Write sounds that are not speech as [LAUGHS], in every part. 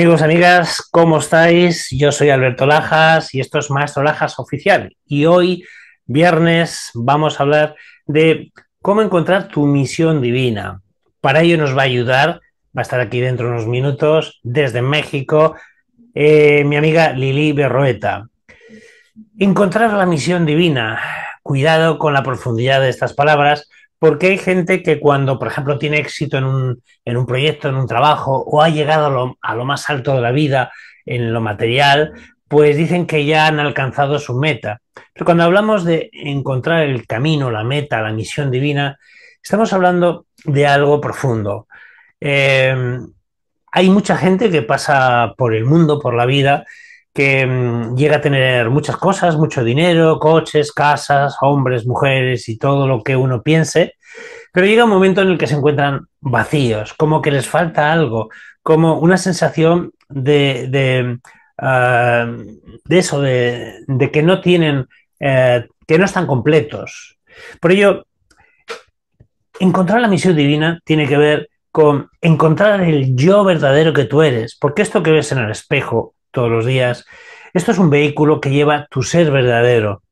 Amigos, amigas, ¿cómo estáis? Yo soy Alberto Lajas y esto es Maestro Lajas Oficial. Y hoy, viernes, vamos a hablar de cómo encontrar tu misión divina. Para ello nos va a ayudar, va a estar aquí dentro de unos minutos, desde México, eh, mi amiga Lili Berroeta. Encontrar la misión divina. Cuidado con la profundidad de estas palabras, porque hay gente que cuando, por ejemplo, tiene éxito en un, proyecto, en un trabajo, o ha llegado a lo, más alto de la vida, en lo material, pues dicen que ya han alcanzado su meta. Pero cuando hablamos de encontrar el camino, la meta, la misión divina, estamos hablando de algo profundo. Eh, hay mucha gente que pasa por el mundo, por la vida, que mm, llega a tener muchas cosas, mucho dinero, coches, casas, hombres, mujeres y todo lo que uno piense, pero llega un momento en el que se encuentran vacíos, como que les falta algo, como una sensación de, de, ah, eso, de, de, que no tienen, eh, que no están completos. Por ello, encontrar la misión divina tiene que ver con encontrar el yo verdadero que tú eres, porque esto que ves en el espejo todos los días. Esto es un vehículo que lleva tu ser verdadero.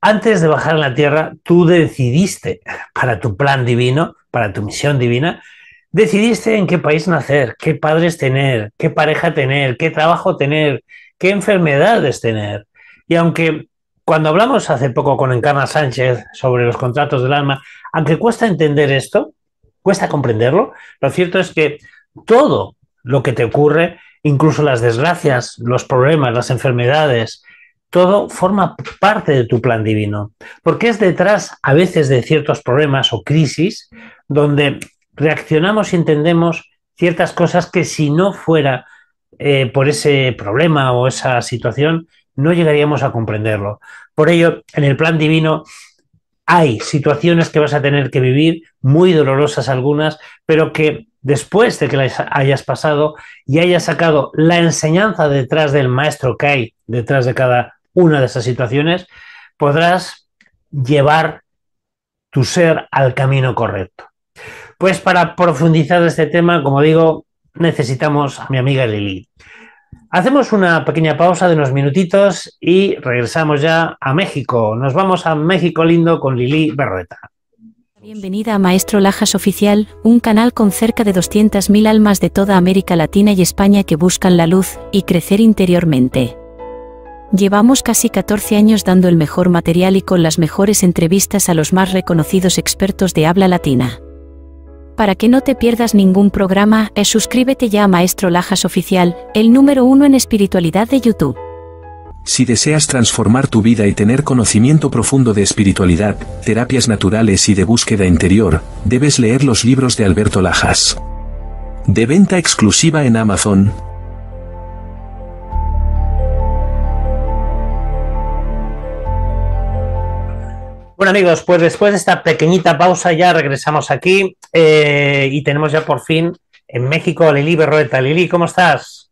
Antes de bajar a la tierra, tú decidiste para tu plan divino, para tu misión divina, decidiste en qué país nacer, qué padres tener, qué pareja tener, qué trabajo tener, qué enfermedades tener. Y aunque cuando hablamos hace poco con Encarna Sánchez sobre los contratos del alma, aunque cuesta entender esto, cuesta comprenderlo, lo cierto es que todo lo que te ocurre incluso las desgracias, los problemas, las enfermedades, todo forma parte de tu plan divino, porque es detrás a veces de ciertos problemas o crisis donde reaccionamos y entendemos ciertas cosas que si no fuera eh, por ese problema o esa situación, no llegaríamos a comprenderlo. Por ello, en el plan divino hay situaciones que vas a tener que vivir, muy dolorosas algunas, pero que después de que la hayas pasado y hayas sacado la enseñanza detrás del maestro que hay detrás de cada una de esas situaciones, podrás llevar tu ser al camino correcto. Pues para profundizar este tema, como digo, necesitamos a mi amiga Lili. Hacemos una pequeña pausa de unos minutitos y regresamos ya a México. Nos vamos a México lindo con Lili Berreta. Bienvenida a Maestro Lajas Oficial, un canal con cerca de 200.000 almas de toda América Latina y España que buscan la luz y crecer interiormente. Llevamos casi 14 años dando el mejor material y con las mejores entrevistas a los más reconocidos expertos de habla latina. Para que no te pierdas ningún programa, eh, suscríbete ya a Maestro Lajas Oficial, el número uno en espiritualidad de YouTube. Si deseas transformar tu vida y tener conocimiento profundo de espiritualidad, terapias naturales y de búsqueda interior, debes leer los libros de Alberto Lajas. De venta exclusiva en Amazon, Bueno amigos, pues después de esta pequeñita pausa ya regresamos aquí eh, y tenemos ya por fin en México a Lili Berroeta. Lili, ¿cómo estás?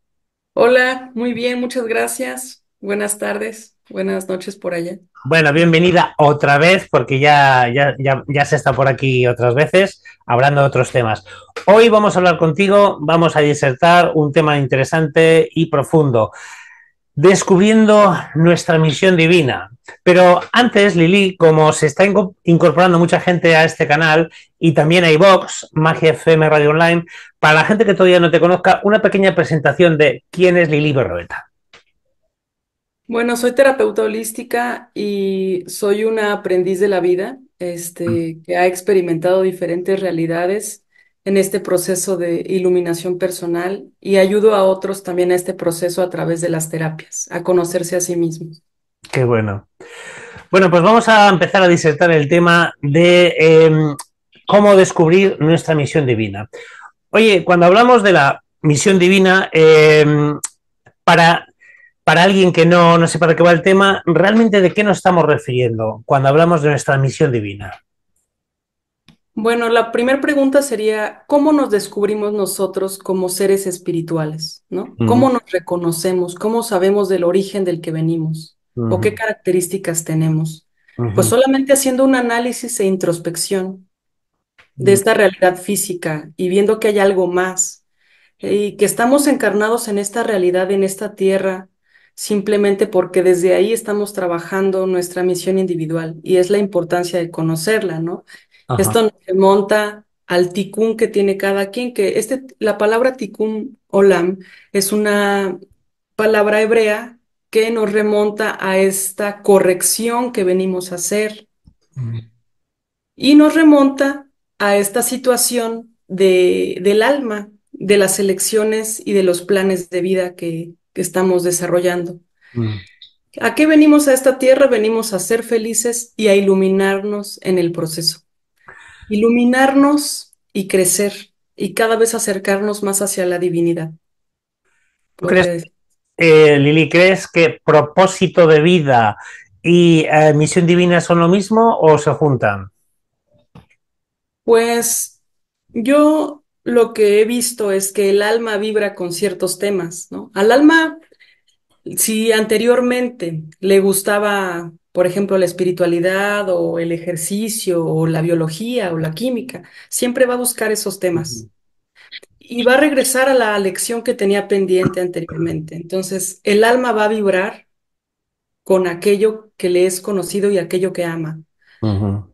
Hola, muy bien, muchas gracias. Buenas tardes, buenas noches por allá. Bueno, bienvenida otra vez, porque ya, ya, ya, ya se está por aquí otras veces hablando de otros temas. Hoy vamos a hablar contigo, vamos a disertar un tema interesante y profundo descubriendo nuestra misión divina. Pero antes, Lili, como se está incorporando mucha gente a este canal y también a iVox, Magia FM Radio Online, para la gente que todavía no te conozca, una pequeña presentación de quién es Lili Berroeta. Bueno, soy terapeuta holística y soy una aprendiz de la vida, este, mm. que ha experimentado diferentes realidades en este proceso de iluminación personal y ayudo a otros también a este proceso a través de las terapias, a conocerse a sí mismos. Qué bueno. Bueno, pues vamos a empezar a disertar el tema de em, cómo descubrir nuestra misión divina. Oye, cuando hablamos de la misión divina, em, para para alguien que no, no sepa de qué va el tema, ¿realmente de qué nos estamos refiriendo cuando hablamos de nuestra misión divina? Bueno, la primera pregunta sería, ¿cómo nos descubrimos nosotros como seres espirituales? ¿no? ¿Cómo nos reconocemos? ¿Cómo sabemos del origen del que venimos? ¿O qué características tenemos? Pues solamente haciendo un análisis e introspección de esta realidad física y viendo que hay algo más y que estamos encarnados en esta realidad, en esta tierra, simplemente porque desde ahí estamos trabajando nuestra misión individual y es la importancia de conocerla, ¿no? Esto nos remonta al ticún que tiene cada quien, que este, la palabra ticún olam es una palabra hebrea que nos remonta a esta corrección que venimos a hacer y nos remonta a esta situación de, del alma, de las elecciones y de los planes de vida que, que estamos desarrollando. Mm. ¿A qué venimos a esta tierra? Venimos a ser felices y a iluminarnos en el proceso. Iluminarnos y crecer y cada vez acercarnos más hacia la divinidad. Crees, eh, Lili, ¿crees que propósito de vida y eh, misión divina son lo mismo o se juntan? Pues yo lo que he visto es que el alma vibra con ciertos temas, ¿no? Al alma, si anteriormente le gustaba, por ejemplo, la espiritualidad o el ejercicio o la biología o la química, siempre va a buscar esos temas y va a regresar a la lección que tenía pendiente anteriormente. Entonces, el alma va a vibrar con aquello que le es conocido y aquello que ama. Ajá.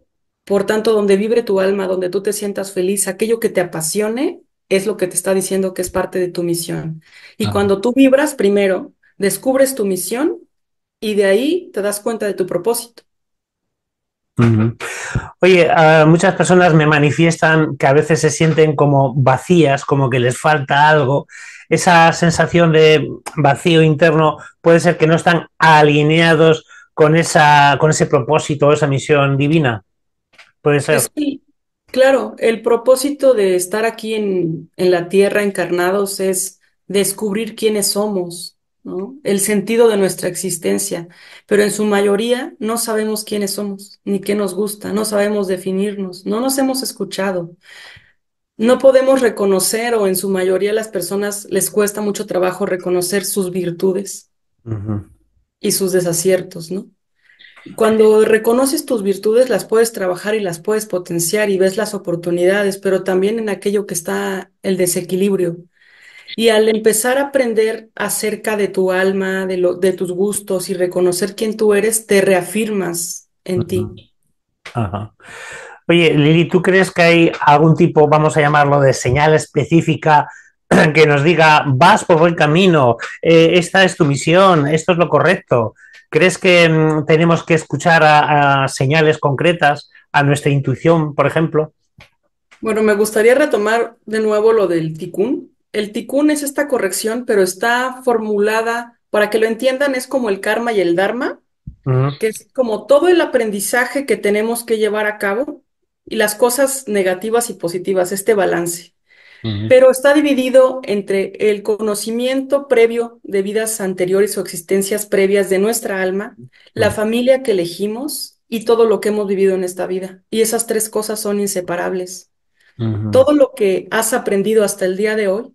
Por tanto, donde vibre tu alma, donde tú te sientas feliz, aquello que te apasione es lo que te está diciendo que es parte de tu misión. Y cuando tú vibras primero, descubres tu misión y de ahí te das cuenta de tu propósito. Oye, muchas personas me manifiestan que a veces se sienten como vacías, como que les falta algo. Esa sensación de vacío interno puede ser que no están alineados con, esa, con ese propósito, esa misión divina. Puede claro, el propósito de estar aquí en, la tierra encarnados es descubrir quiénes somos, ¿no? el sentido de nuestra existencia, pero en su mayoría no sabemos quiénes somos, ni qué nos gusta, no sabemos definirnos, no nos hemos escuchado. No podemos reconocer, o en su mayoría las personas les cuesta mucho trabajo reconocer sus virtudes y sus desaciertos, ¿no? Cuando reconoces tus virtudes, las puedes trabajar y las puedes potenciar y ves las oportunidades, pero también en aquello que está el desequilibrio. Y al empezar a aprender acerca de tu alma, de, lo, de tus gustos y reconocer quién tú eres, te reafirmas en ti. Ajá. Oye, Lili, ¿tú crees que hay algún tipo, vamos a llamarlo, de señal específica [CLEARS THROAT] que nos diga, vas por buen camino, eh, esta es tu misión, esto es lo correcto? ¿Crees que mm, tenemos que escuchar a, señales concretas, a nuestra intuición, por ejemplo? Bueno, me gustaría retomar de nuevo lo del ticún. El ticún es esta corrección, pero está formulada, para que lo entiendan, es como el karma y el dharma, que es como todo el aprendizaje que tenemos que llevar a cabo y las cosas negativas y positivas, este balance pero está dividido entre el conocimiento previo de vidas anteriores o existencias previas de nuestra alma, la familia que elegimos y todo lo que hemos vivido en esta vida. Y esas tres cosas son inseparables. Todo lo que has aprendido hasta el día de hoy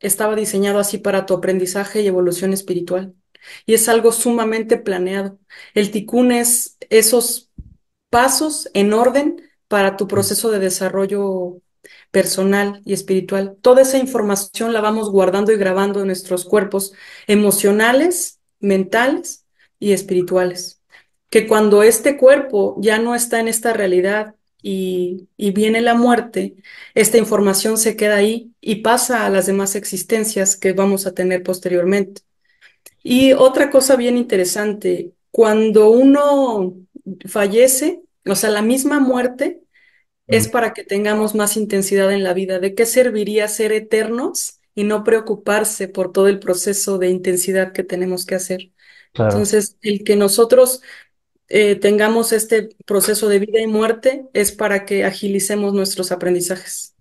estaba diseñado así para tu aprendizaje y evolución espiritual. Y es algo sumamente planeado. El ticún es esos pasos en orden para tu proceso de desarrollo personal y espiritual. Toda esa información la vamos guardando y grabando en nuestros cuerpos emocionales, mentales y espirituales. Que cuando este cuerpo ya no está en esta realidad y, viene la muerte, esta información se queda ahí y pasa a las demás existencias que vamos a tener posteriormente. Y otra cosa bien interesante, cuando uno fallece, o sea, la misma muerte es para que tengamos más intensidad en la vida. ¿De qué serviría ser eternos y no preocuparse por todo el proceso de intensidad que tenemos que hacer? Entonces, el que nosotros eh, tengamos este proceso de vida y muerte es para que agilicemos nuestros aprendizajes.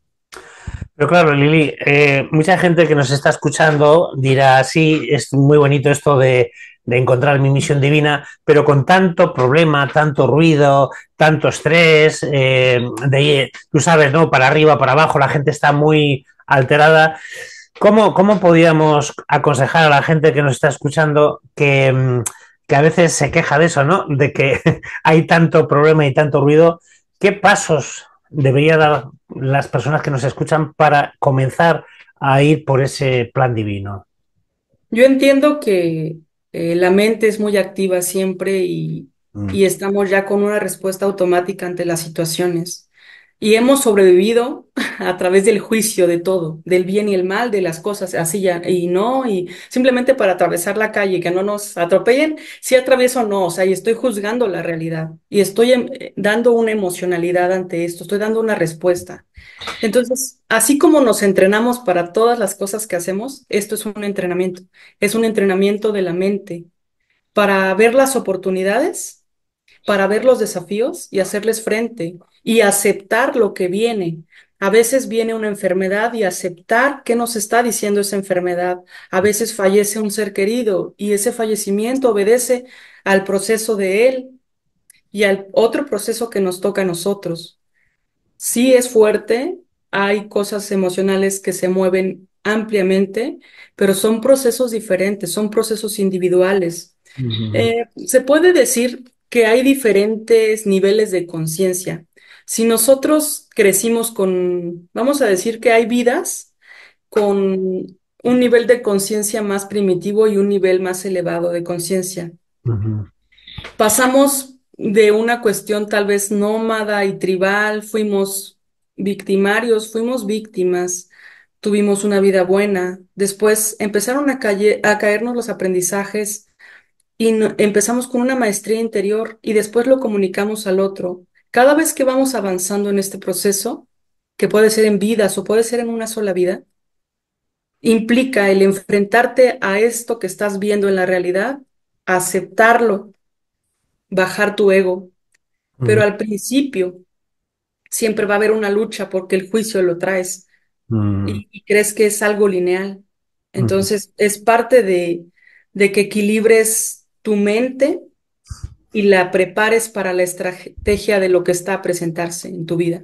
Pero claro, Lili, eh, mucha gente que nos está escuchando dirá, sí, es muy bonito esto de de encontrar mi misión divina, pero con tanto problema, tanto ruido, tanto estrés, eh, de, tú sabes, ¿no? Para arriba, para abajo, la gente está muy alterada. ¿Cómo, cómo podíamos aconsejar a la gente que nos está escuchando que, mm, que a veces se queja de eso, ¿no? De que [LAUGHS] hay tanto problema y tanto ruido. ¿Qué pasos debería dar las personas que nos escuchan para comenzar a ir por ese plan divino? Yo entiendo que eh, la mente es muy activa siempre y, mm. y estamos ya con una respuesta automática ante las situaciones y hemos sobrevivido [LAUGHS] a través del juicio de todo, del bien y el mal, de las cosas así ya, y no, y simplemente para atravesar la calle, que no nos atropellen, si atravieso o no, o sea, y estoy juzgando la realidad y estoy em, eh, dando una emocionalidad ante esto, estoy dando una respuesta. Entonces, así como nos entrenamos para todas las cosas que hacemos, esto es un entrenamiento, es un entrenamiento de la mente para ver las oportunidades, para ver los desafíos y hacerles frente y aceptar lo que viene. A veces viene una enfermedad y aceptar qué nos está diciendo esa enfermedad. A veces fallece un ser querido y ese fallecimiento obedece al proceso de él y al otro proceso que nos toca a nosotros. Sí es fuerte, hay cosas emocionales que se mueven ampliamente, pero son procesos diferentes, son procesos individuales. Eh, se puede decir que hay diferentes niveles de conciencia. Si nosotros crecimos con, vamos a decir que hay vidas con un nivel de conciencia más primitivo y un nivel más elevado de conciencia. Pasamos de una cuestión tal vez nómada y tribal, fuimos victimarios, fuimos víctimas, tuvimos una vida buena, después empezaron a, caernos los aprendizajes y empezamos con una maestría interior y después lo comunicamos al otro. Cada vez que vamos avanzando en este proceso, que puede ser en vidas o puede ser en una sola vida, implica el enfrentarte a esto que estás viendo en la realidad, aceptarlo, bajar tu ego. Pero al principio siempre va a haber una lucha porque el juicio lo traes y, mm. crees que es algo lineal. Entonces es parte de, de que equilibres tu mente y la prepares para la estrategia de lo que está a presentarse en tu vida.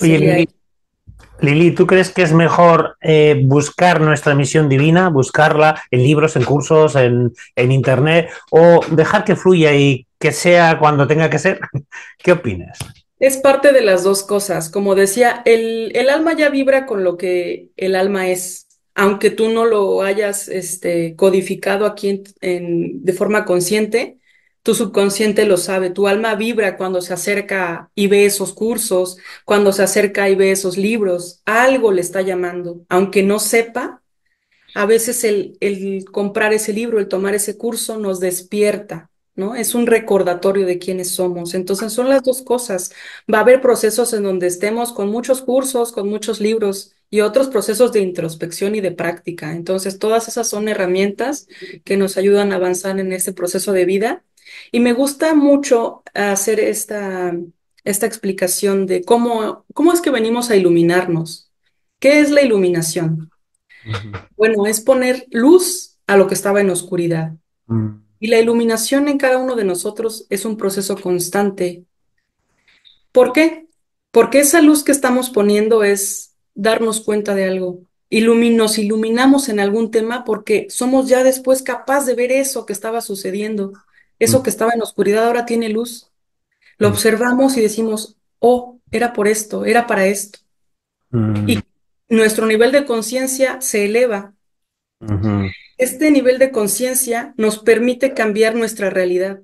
Lili, ¿tú crees que es mejor eh, buscar nuestra misión divina, buscarla en libros, en cursos, en, Internet, o dejar que fluya y que sea cuando tenga que ser? [LAUGHS] ¿Qué opinas? Es parte de las dos cosas. Como decía, el, alma ya vibra con lo que el alma es, aunque tú no lo hayas este, codificado aquí en, de forma consciente tu subconsciente lo sabe, tu alma vibra cuando se acerca y ve esos cursos, cuando se acerca y ve esos libros, algo le está llamando, aunque no sepa, a veces el, el comprar ese libro, el tomar ese curso nos despierta, ¿no? Es un recordatorio de quiénes somos. Entonces son las dos cosas. Va a haber procesos en donde estemos con muchos cursos, con muchos libros y otros procesos de introspección y de práctica. Entonces todas esas son herramientas que nos ayudan a avanzar en este proceso de vida y me gusta mucho hacer esta, esta explicación de cómo, cómo es que venimos a iluminarnos. ¿Qué es la iluminación? Bueno, es poner luz a lo que estaba en oscuridad. Mm. Y la iluminación en cada uno de nosotros es un proceso constante. ¿Por qué? Porque esa luz que estamos poniendo es darnos cuenta de algo. nos iluminamos en algún tema porque somos ya después capaz de ver eso que estaba sucediendo. Eso mm. que estaba en oscuridad ahora tiene luz. Lo mm. observamos y decimos, oh, era por esto, era para esto. Y mm. nuestro nivel de conciencia se eleva. Este nivel de conciencia nos permite cambiar nuestra realidad.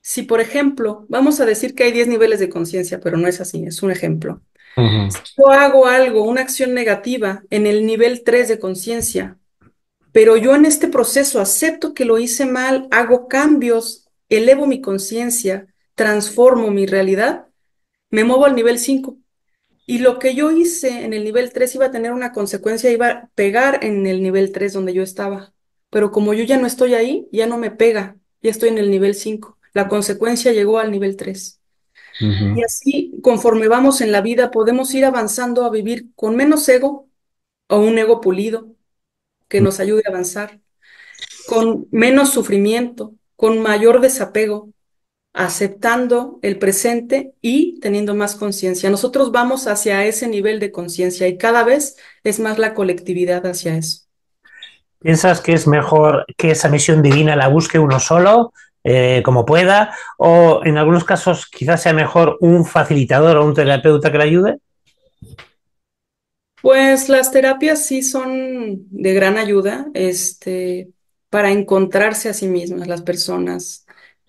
Si, por ejemplo, vamos a decir que hay 10 niveles de conciencia, pero no es así, es un ejemplo. Si yo hago algo, una acción negativa en el nivel 3 de conciencia, pero yo en este proceso acepto que lo hice mal, hago cambios, elevo mi conciencia, transformo mi realidad, me muevo al nivel 5. Y lo que yo hice en el nivel 3 iba a tener una consecuencia, iba a pegar en el nivel 3 donde yo estaba. Pero como yo ya no estoy ahí, ya no me pega, ya estoy en el nivel 5. La consecuencia llegó al nivel 3. Y así, conforme vamos en la vida, podemos ir avanzando a vivir con menos ego o un ego pulido, que nos ayude a avanzar, con menos sufrimiento, con mayor desapego, aceptando el presente y teniendo más conciencia. Nosotros vamos hacia ese nivel de conciencia y cada vez es más la colectividad hacia eso. ¿Piensas que es mejor que esa misión divina la busque uno solo, eh, como pueda, o en algunos casos quizás sea mejor un facilitador o un terapeuta que la ayude? Pues las terapias sí son de gran ayuda, este, para encontrarse a sí mismas las personas.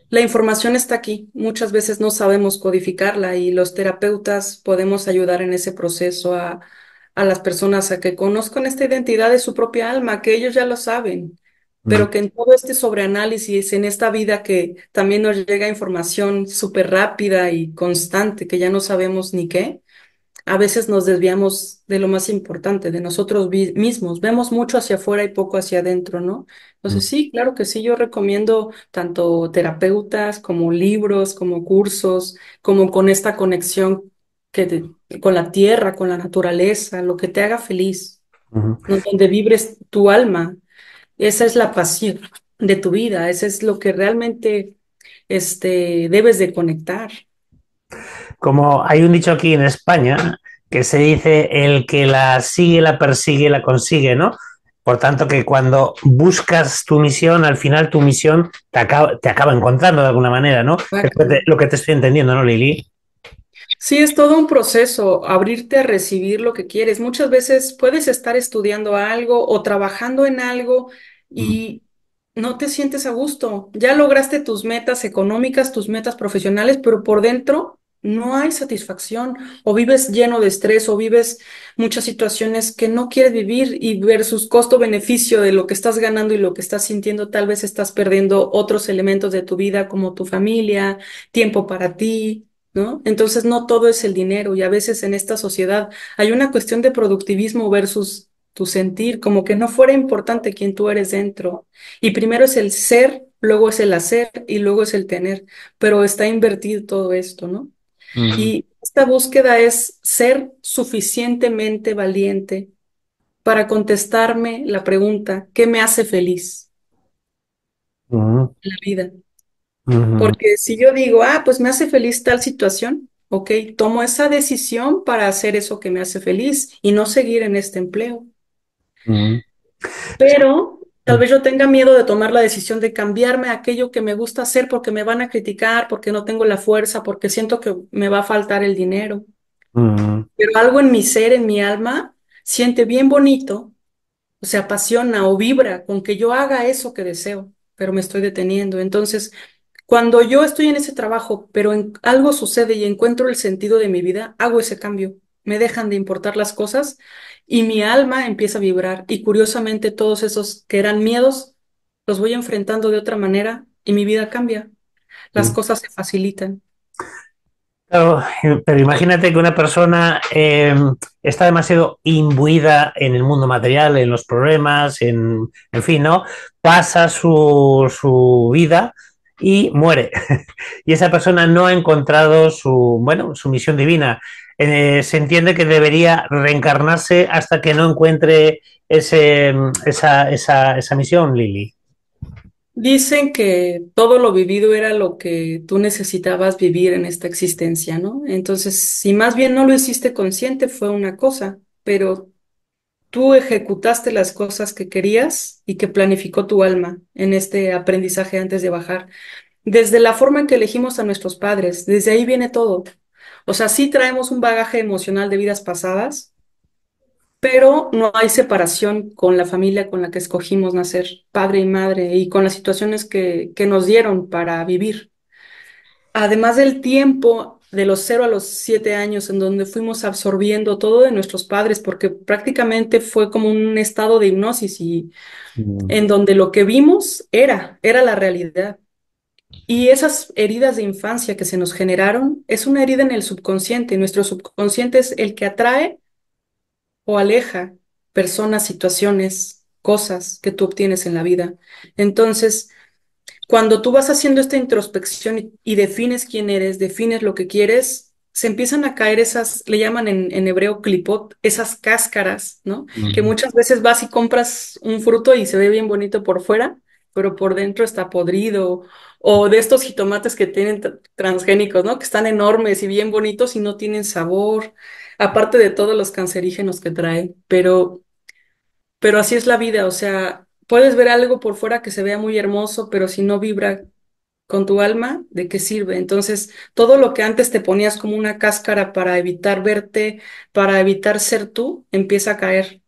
La información está aquí, muchas veces no sabemos codificarla y los terapeutas podemos ayudar en ese proceso a, a las personas a que conozcan esta identidad de su propia alma, que ellos ya lo saben, pero que en todo este sobreanálisis, en esta vida que también nos llega información súper rápida y constante, que ya no sabemos ni qué, a veces nos desviamos de lo más importante, de nosotros mismos. Vemos mucho hacia afuera y poco hacia adentro, ¿no? Entonces, mm. sí, claro que sí, yo recomiendo tanto terapeutas como libros, como cursos, como con esta conexión que con la tierra, con la naturaleza, lo que te haga feliz, donde vibres tu alma. Esa es la pasión de tu vida, eso es lo que realmente este, debes de conectar. Como hay un dicho aquí en España que se dice el que la sigue, la persigue, la consigue, ¿no? Por tanto, que cuando buscas tu misión, al final tu misión te acaba, te acaba encontrando de alguna manera, ¿no? lo, que te, estoy entendiendo, ¿no, Lili? Sí, es todo un proceso, abrirte a recibir lo que quieres. Muchas veces puedes estar estudiando algo o trabajando en algo y mm. no te sientes a gusto. Ya lograste tus metas económicas, tus metas profesionales, pero por dentro no hay satisfacción o vives lleno de estrés o vives muchas situaciones que no quieres vivir y versus costo-beneficio de lo que estás ganando y lo que estás sintiendo, tal vez estás perdiendo otros elementos de tu vida como tu familia, tiempo para ti, ¿no? Entonces no todo es el dinero y a veces en esta sociedad hay una cuestión de productivismo versus tu sentir, como que no fuera importante quién tú eres dentro. Y primero es el ser, luego es el hacer y luego es el tener, pero está invertido todo esto, ¿no? Y esta búsqueda es ser suficientemente valiente para contestarme la pregunta, ¿qué me hace feliz? La vida. Porque si yo digo, ah, pues me hace feliz tal situación, ok, tomo esa decisión para hacer eso que me hace feliz y no seguir en este empleo. Pero Tal mm. vez yo tenga miedo de tomar la decisión de cambiarme a aquello que me gusta hacer porque me van a criticar, porque no tengo la fuerza, porque siento que me va a faltar el dinero. Mm. Pero algo en mi ser, en mi alma, siente bien bonito, o se apasiona o vibra con que yo haga eso que deseo, pero me estoy deteniendo. Entonces, cuando yo estoy en ese trabajo, pero en, algo sucede y encuentro el sentido de mi vida, hago ese cambio me dejan de importar las cosas y mi alma empieza a vibrar y curiosamente todos esos que eran miedos los voy enfrentando de otra manera y mi vida cambia. Las mm. cosas se facilitan. pero imagínate que una persona em, está demasiado imbuida en el mundo material, en los problemas, en, en fin, ¿no? Pasa su, su vida y muere. [LAUGHS] y esa persona no ha encontrado su, bueno, su misión divina. Eh, se entiende que debería reencarnarse hasta que no encuentre ese, mm, esa, esa misión, Lili. Dicen que todo lo vivido era lo que tú necesitabas vivir en esta existencia, ¿no? Entonces, si más bien no lo hiciste consciente, fue una cosa, pero tú ejecutaste las cosas que querías y que planificó tu alma en este aprendizaje antes de bajar. Desde la forma en que elegimos a nuestros padres, desde ahí viene todo. O sea, sí traemos un bagaje emocional de vidas pasadas, pero no hay separación con la familia con la que escogimos nacer, padre y madre, y con las situaciones que, que nos dieron para vivir. Además del tiempo de los cero a los siete años en donde fuimos absorbiendo todo de nuestros padres, porque prácticamente fue como un estado de hipnosis y en donde lo que vimos era, era la realidad. Y esas heridas de infancia que se nos generaron es una herida en el subconsciente. Nuestro subconsciente es el que atrae o aleja personas, situaciones, cosas que tú obtienes en la vida. Entonces, cuando tú vas haciendo esta introspección y, defines quién eres, defines lo que quieres, se empiezan a caer esas, le llaman en, hebreo clipot, esas cáscaras, ¿no? Que muchas veces vas y compras un fruto y se ve bien bonito por fuera, pero por dentro está podrido, o de estos jitomates que tienen transgénicos, ¿no? Que están enormes y bien bonitos y no tienen sabor, aparte de todos los cancerígenos que traen, pero, pero así es la vida, o sea, puedes ver algo por fuera que se vea muy hermoso, pero si no vibra con tu alma, ¿de qué sirve? Entonces, todo lo que antes te ponías como una cáscara para evitar verte, para evitar ser tú, empieza a caer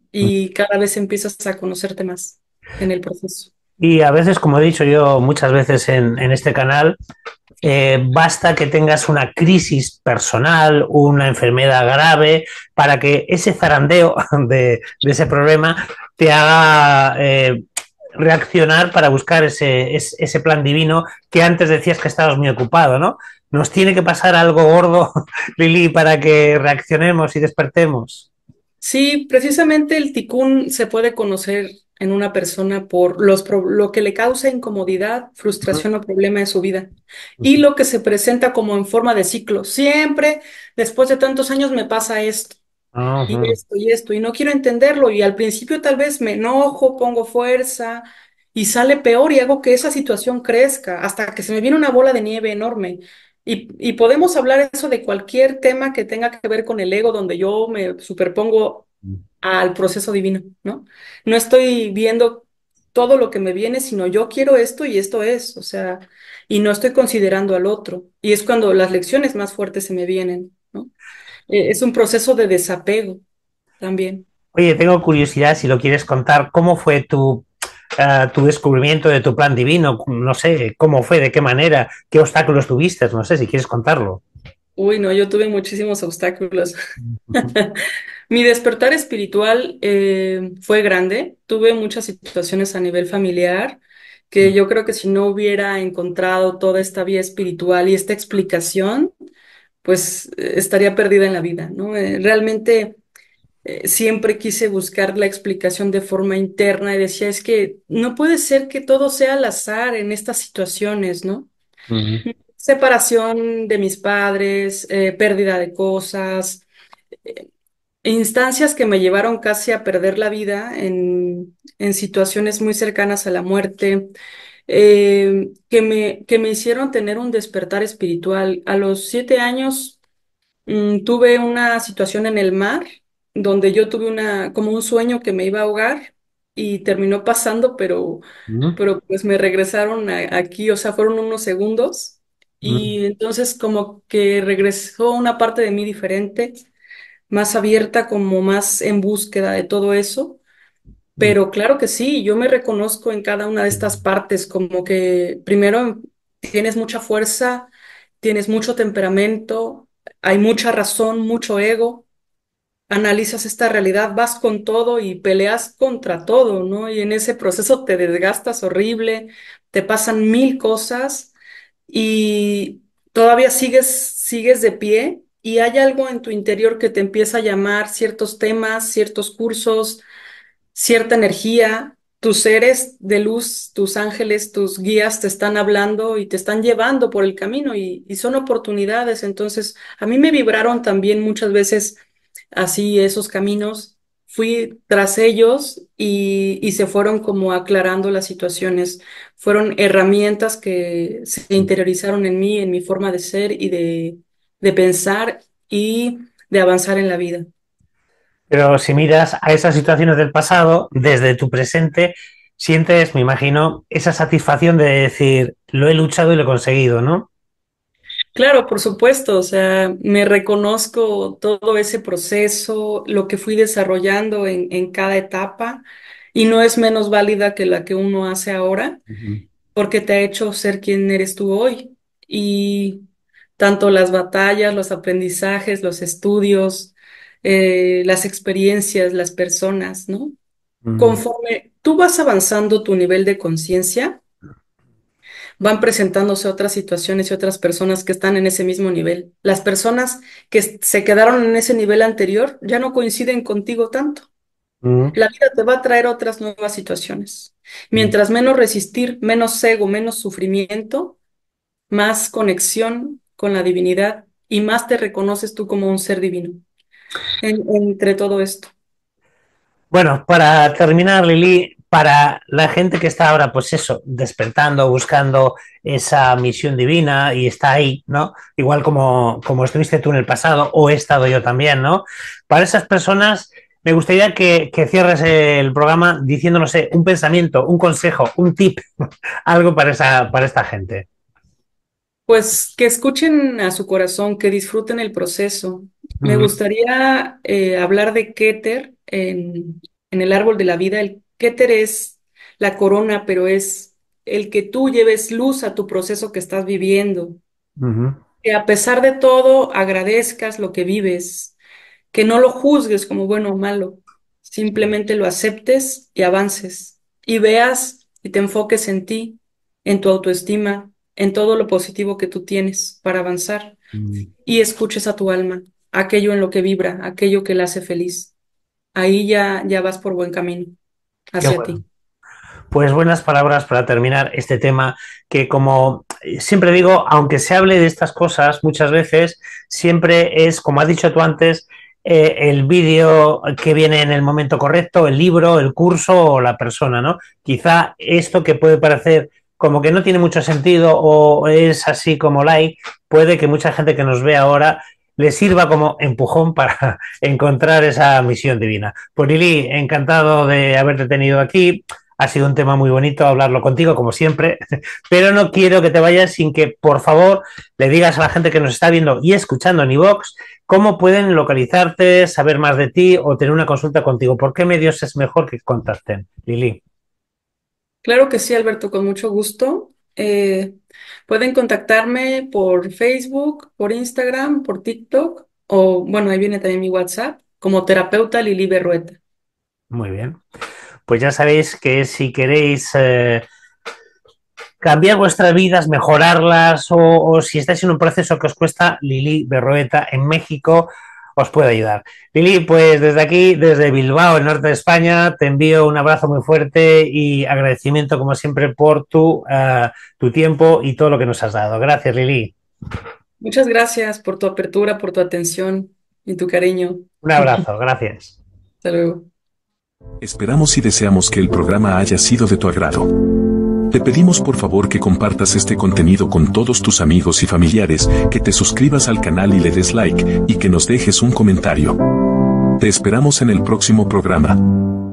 mm. y cada vez empiezas a conocerte más en el proceso. Y a veces, como he dicho yo muchas veces en, este canal, eh, basta que tengas una crisis personal, una enfermedad grave, para que ese zarandeo [LAUGHS] de, ese problema te haga eh, reaccionar para buscar ese, ese, plan divino que antes decías que estabas muy ocupado, ¿no? Nos tiene que pasar algo gordo, [LAUGHS] Lili, para que reaccionemos y despertemos. Sí, precisamente el ticún se puede conocer en una persona por los, lo que le causa incomodidad, frustración o problema en su vida. Y lo que se presenta como en forma de ciclo. Siempre, después de tantos años, me pasa esto. Y esto y esto, y no quiero entenderlo. Y al principio tal vez me enojo, pongo fuerza y sale peor y hago que esa situación crezca hasta que se me viene una bola de nieve enorme. Y, y podemos hablar eso de cualquier tema que tenga que ver con el ego, donde yo me superpongo al proceso divino, ¿no? No estoy viendo todo lo que me viene, sino yo quiero esto y esto es, o sea, y no estoy considerando al otro. Y es cuando las lecciones más fuertes se me vienen, ¿no? E, es un proceso de desapego también. Oye, tengo curiosidad si lo quieres contar, ¿cómo fue tu, eh, tu descubrimiento de tu plan divino? No sé, ¿cómo fue? ¿De qué manera? ¿Qué obstáculos tuviste? No sé si quieres contarlo. Uy, no, yo tuve muchísimos obstáculos. [LAUGHS] Mi despertar espiritual eh, fue grande. Tuve muchas situaciones a nivel familiar que yo creo que si no hubiera encontrado toda esta vía espiritual y esta explicación, pues eh, estaría perdida en la vida, ¿no? Eh, realmente siempre quise buscar la explicación de forma interna y decía, es que no puede ser que todo sea al azar en estas situaciones, ¿no? Separación de mis padres, pérdida de cosas, instancias que me llevaron casi a perder la vida en, en situaciones muy cercanas a la muerte, em, que, me, que me hicieron tener un despertar espiritual. A los siete años mm, tuve una situación en el mar donde yo tuve una, como un sueño que me iba a ahogar y terminó pasando, pero, pero pues me regresaron aquí, o sea, fueron unos segundos. Y entonces como que regresó una parte de mí diferente más abierta, como más en búsqueda de todo eso. Mm. Pero claro que sí, yo me reconozco en cada una de estas partes, como que primero tienes mucha fuerza, tienes mucho temperamento, hay mucha razón, mucho ego, analizas esta realidad, vas con todo y peleas contra todo, ¿no? Y en ese proceso te desgastas horrible, te pasan mil cosas y todavía sigues, sigues de pie y hay algo en tu interior que te empieza a llamar ciertos temas, ciertos cursos, cierta energía, tus seres de luz, tus ángeles, tus guías te están hablando y te están llevando por el camino y, son oportunidades. Entonces, a mí me vibraron también muchas veces así esos caminos, fui tras ellos y, y se fueron como aclarando las situaciones. Fueron herramientas que se interiorizaron en mí, en mi forma de ser y de de pensar y de avanzar en la vida. Pero si miras a esas situaciones del pasado, desde tu presente, sientes, me imagino, esa satisfacción de decir, lo he luchado y lo he conseguido, ¿no? Claro, por supuesto, o sea, me reconozco todo ese proceso, lo que fui desarrollando en, cada etapa y no es menos válida que la que uno hace ahora, porque te ha hecho ser quien eres tú hoy. Y tanto las batallas, los aprendizajes, los estudios, eh, las experiencias, las personas, ¿no? Conforme tú vas avanzando tu nivel de conciencia, van presentándose otras situaciones y otras personas que están en ese mismo nivel. Las personas que se quedaron en ese nivel anterior ya no coinciden contigo tanto. La vida te va a traer otras nuevas situaciones. Mientras menos resistir, menos ego, menos sufrimiento, más conexión con la divinidad y más te reconoces tú como un ser divino entre todo esto. Bueno, para terminar, Lili, para la gente que está ahora, pues eso, despertando, buscando esa misión divina y está ahí, ¿no? Igual como, como estuviste tú en el pasado o he estado yo también, ¿no? Para esas personas, me gustaría que, cierres el programa diciéndonos un pensamiento, un consejo, un tip, [LAUGHS] algo para, esa, para esta gente. Pues que escuchen a su corazón, que disfruten el proceso. Me gustaría eh, hablar de Keter en, el árbol de la vida. El Keter es la corona, pero es el que tú lleves luz a tu proceso que estás viviendo. Que a pesar de todo agradezcas lo que vives, que no lo juzgues como bueno o malo, simplemente lo aceptes y avances y veas y te enfoques en ti, en tu autoestima, en todo lo positivo que tú tienes para avanzar mm. y escuches a tu alma, aquello en lo que vibra, aquello que la hace feliz. Ahí ya, ya vas por buen camino hacia ti. Pues buenas palabras para terminar este tema que como siempre digo, aunque se hable de estas cosas muchas veces, siempre es, como has dicho tú antes, eh, el vídeo que viene en el momento correcto, el libro, el curso o la persona, ¿no? Quizá esto que puede parecer como que no tiene mucho sentido o es así como hay, puede que mucha gente que nos ve ahora le sirva como empujón [LAUGHS] para encontrar esa misión divina. Pues Lili, encantado de haberte tenido aquí. Ha sido un tema muy bonito hablarlo contigo, como siempre, [LAUGHS] pero no quiero que te vayas sin que, por favor, le digas a la gente que nos está viendo y escuchando en iVox cómo pueden localizarte, saber más de ti o tener una consulta contigo. ¿Por qué medios es mejor que contacten, Lili? Claro que sí, Alberto, con mucho gusto. Eh, pueden contactarme por Facebook, por Instagram, por TikTok o, bueno, ahí viene también mi WhatsApp como terapeuta Lili Berrueta. Muy bien. Pues ya sabéis que si queréis eh, cambiar vuestras vidas, mejorarlas o, o si estáis en un proceso que os cuesta, Lili Berrueta en México os pueda ayudar. Lili, pues desde aquí, desde Bilbao, el norte de España, te envío un abrazo muy fuerte y agradecimiento, como siempre, por tu, eh, tu tiempo y todo lo que nos has dado. Gracias, Lili. Muchas gracias por tu apertura, por tu atención y tu cariño. Un abrazo, gracias. Hasta luego. Esperamos y deseamos que el programa haya sido de tu agrado. Te pedimos por favor que compartas este contenido con todos tus amigos y familiares, que te suscribas al canal y le des like, y que nos dejes un comentario. Te esperamos en el próximo programa.